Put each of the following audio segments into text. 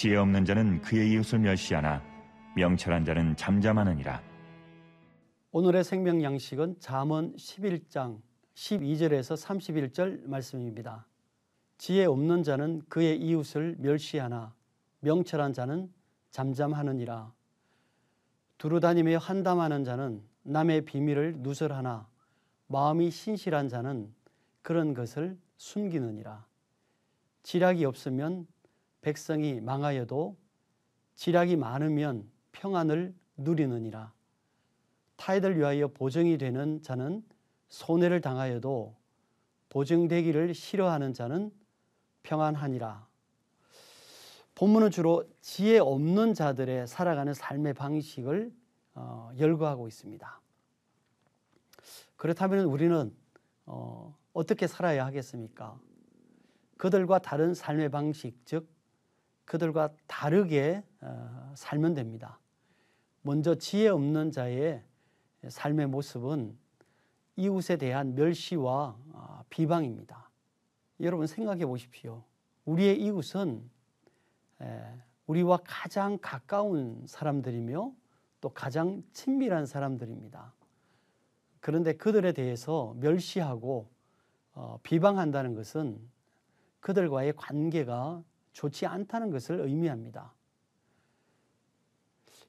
지혜 없는 자는 그의 이웃을 멸시하나 명철한 자는 잠잠하느니라. 오늘의 생명 양식은 잠언 11장 12절에서 31절 말씀입니다. 지혜 없는 자는 그의 이웃을 멸시하나 명철한 자는 잠잠하느니라. 두루다니며 한담하는 자는 남의 비밀을 누설하나 마음이 신실한 자는 그런 것을 숨기느니라. 지략이 없으면 백성이 망하여도 지략이 많으면 평안을 누리느니라. 타인을 위하여 보증이 되는 자는 손해를 당하여도 보증되기를 싫어하는 자는 평안하니라. 본문은 주로 지혜 없는 자들의 살아가는 삶의 방식을 어, 열거하고 있습니다. 그렇다면 우리는 어, 어떻게 살아야 하겠습니까? 그들과 다른 삶의 방식, 즉 그들과 다르게 어, 살면 됩니다. 먼저 지혜 없는 자의 삶의 모습은 이웃에 대한 멸시와 아, 비방입니다. 여러분 생각해 보십시오. 우리의 이웃은 우리와 가장 가까운 사람들이며 또 가장 친밀한 사람들입니다. 그런데 그들에 대해서 멸시하고 어, 비방한다는 것은 그들과의 관계가 좋지 않다는 것을 의미합니다.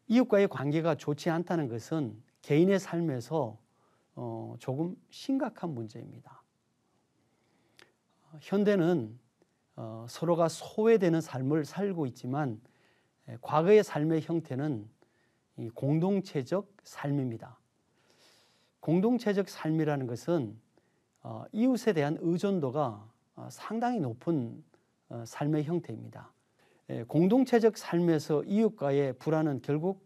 이웃과의 관계가 좋지 않다는 것은 개인의 삶에서 어, 조금 심각한 문제입니다. 현대는 어, 서로가 소외되는 삶을 살고 있지만 과거의 삶의 형태는 공동체적 삶입니다. 공동체적 삶이라는 것은 어, 이웃에 대한 의존도가 어, 상당히 높은 어, 삶의 형태입니다. 예, 공동체적 삶에서 이웃과의 불안은 결국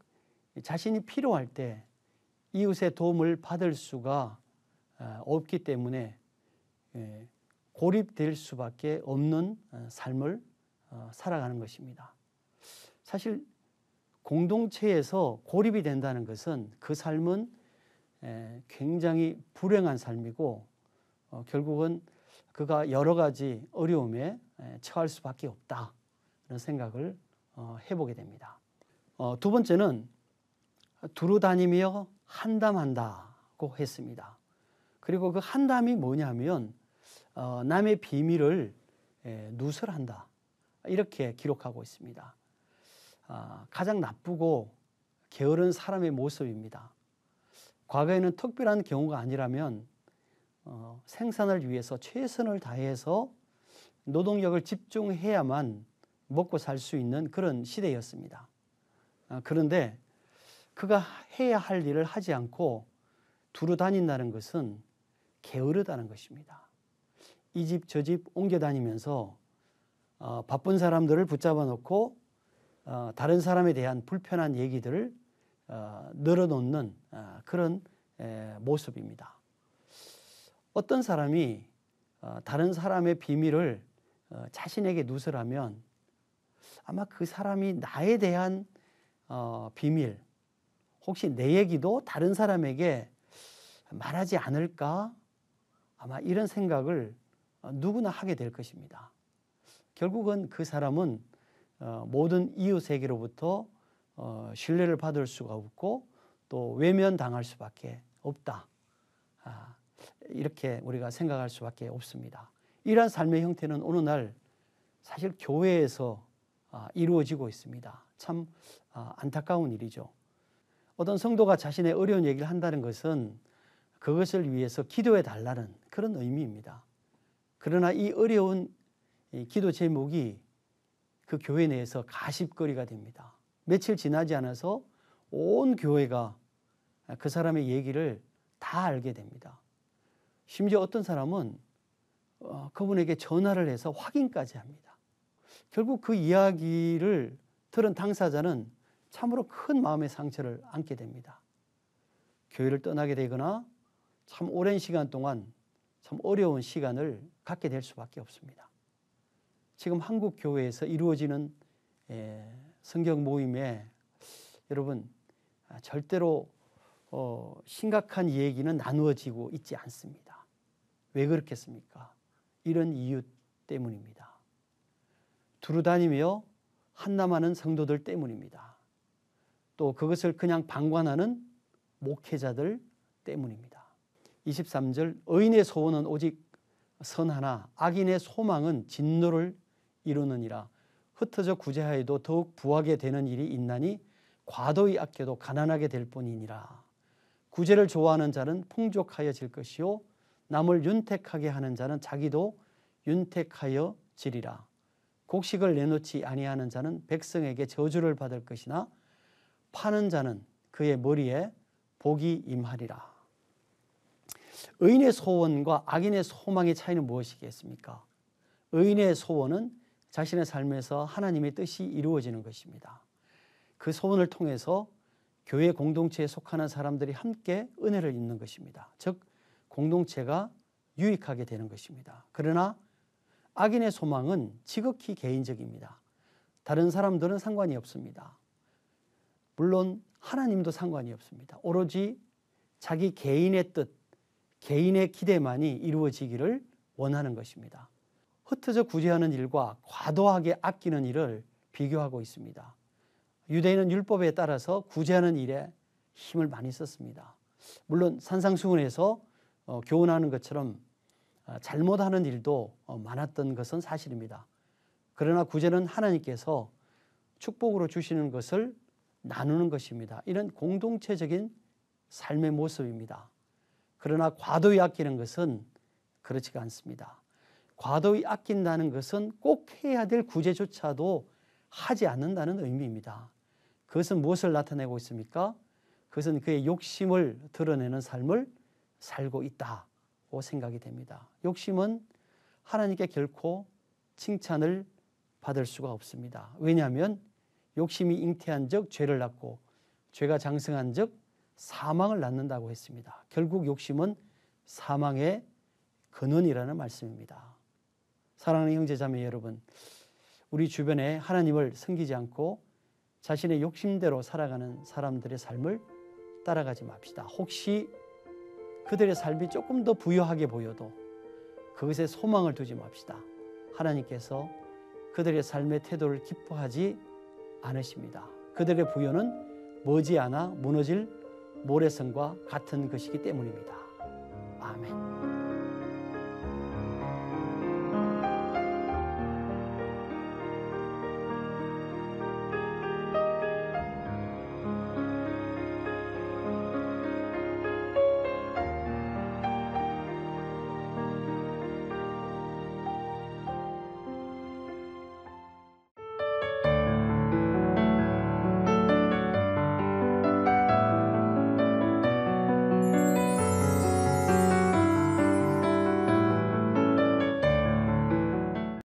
자신이 필요할 때 이웃의 도움을 받을 수가 어, 없기 때문에 예, 고립될 수밖에 없는 어, 삶을 살아가는 것입니다. 사실 공동체에서 고립이 된다는 것은 그 삶은 예, 굉장히 불행한 삶이고 결국은 그가 여러 가지 어려움에 처할 수밖에 없다. 이런 생각을 어, 해보게 됩니다. 어, 두 번째는 두루 다니며 한담한다고 했습니다. 그리고 그 한담이 뭐냐면 어, 남의 비밀을 누설한다. 이렇게 기록하고 있습니다. 아, 가장 나쁘고 게으른 사람의 모습입니다. 과거에는 특별한 경우가 아니라면 생산을 위해서 최선을 다해서 노동력을 집중해야만 먹고 살 수 있는 그런 시대였습니다. 아, 그런데 그가 해야 할 일을 하지 않고 두루 다닌다는 것은 게으르다는 것입니다. 이 집, 저 집 옮겨 다니면서 어, 바쁜 사람들을 붙잡아 놓고 어, 다른 사람에 대한 불편한 얘기들을 어, 늘어놓는 아, 그런 에, 모습입니다. 어떤 사람이 어, 다른 사람의 비밀을 어, 자신에게 누설하면 아마 그 사람이 나에 대한 어, 비밀 혹시 내 얘기도 다른 사람에게 말하지 않을까 아마 이런 생각을 어, 누구나 하게 될 것입니다. 결국은 그 사람은 어, 모든 이웃에게로부터 어, 신뢰를 받을 수가 없고 또 외면당할 수밖에 없다. 아, 이렇게 우리가 생각할 수밖에 없습니다. 이러한 삶의 형태는 어느 날 사실 교회에서 아, 이루어지고 있습니다. 참 아, 안타까운 일이죠. 어떤 성도가 자신의 어려운 얘기를 한다는 것은 그것을 위해서 기도해 달라는 그런 의미입니다. 그러나 이 어려운 기도 제목이 그 교회 내에서 가십거리가 됩니다. 며칠 지나지 않아서 온 교회가 그 사람의 얘기를 다 알게 됩니다. 심지어 어떤 사람은 어, 그분에게 전화를 해서 확인까지 합니다. 결국 그 이야기를 들은 당사자는 참으로 큰 마음의 상처를 안게 됩니다. 교회를 떠나게 되거나 참 오랜 시간 동안 참 어려운 시간을 갖게 될 수밖에 없습니다. 지금 한국 교회에서 이루어지는 예, 성경 모임에 여러분 아, 절대로 어, 심각한 얘기는 나누어지고 있지 않습니다. 왜 그렇겠습니까? 이런 이유 때문입니다. 두루 다니며 한남하는 성도들 때문입니다. 또 그것을 그냥 방관하는 목회자들 때문입니다. 23절 의인의 소원은 오직 선하나 악인의 소망은 진노를 이루느니라 흩어져 구제하여도 더욱 부하게 되는 일이 있나니 과도히 아껴도 가난하게 될 뿐이니라 구제를 좋아하는 자는 풍족하여질 것이요 남을 윤택하게 하는 자는 자기도 윤택하여 지리라. 곡식을 내놓지 아니하는 자는 백성에게 저주를 받을 것이나 파는 자는 그의 머리에 복이 임하리라. 의인의 소원과 악인의 소망의 차이는 무엇이겠습니까? 의인의 소원은 자신의 삶에서 하나님의 뜻이 이루어지는 것입니다. 그 소원을 통해서 교회 공동체에 속하는 사람들이 함께 은혜를 입는 것입니다. 즉 공동체가 유익하게 되는 것입니다. 그러나 악인의 소망은 지극히 개인적입니다. 다른 사람들은 상관이 없습니다. 물론 하나님도 상관이 없습니다. 오로지 자기 개인의 뜻, 개인의 기대만이 이루어지기를 원하는 것입니다. 흩어져 구제하는 일과 과도하게 아끼는 일을 비교하고 있습니다. 유대인은 율법에 따라서 구제하는 일에 힘을 많이 썼습니다. 물론 산상수훈에서 어, 교훈하는 것처럼 아, 잘못하는 일도 어, 많았던 것은 사실입니다. 그러나 구제는 하나님께서 축복으로 주시는 것을 나누는 것입니다. 이런 공동체적인 삶의 모습입니다. 그러나 과도히 아끼는 것은 그렇지가 않습니다. 과도히 아낀다는 것은 꼭 해야 될 구제조차도 하지 않는다는 의미입니다. 그것은 무엇을 나타내고 있습니까? 그것은 그의 욕심을 드러내는 삶을 살고 있다고 생각이 됩니다. 욕심은 하나님께 결코 칭찬을 받을 수가 없습니다. 왜냐하면 욕심이 잉태한 즉 죄를 낳고 죄가 장성한 즉 사망을 낳는다고 했습니다. 결국 욕심은 사망의 근원이라는 말씀입니다. 사랑하는 형제 자매 여러분, 우리 주변에 하나님을 섬기지 않고 자신의 욕심대로 살아가는 사람들의 삶을 따라가지 맙시다. 혹시 그들의 삶이 조금 더 부유하게 보여도 그것에 소망을 두지 맙시다. 하나님께서 그들의 삶의 태도를 기뻐하지 않으십니다. 그들의 부여는 머지않아 무너질 모래성과 같은 것이기 때문입니다. 아멘.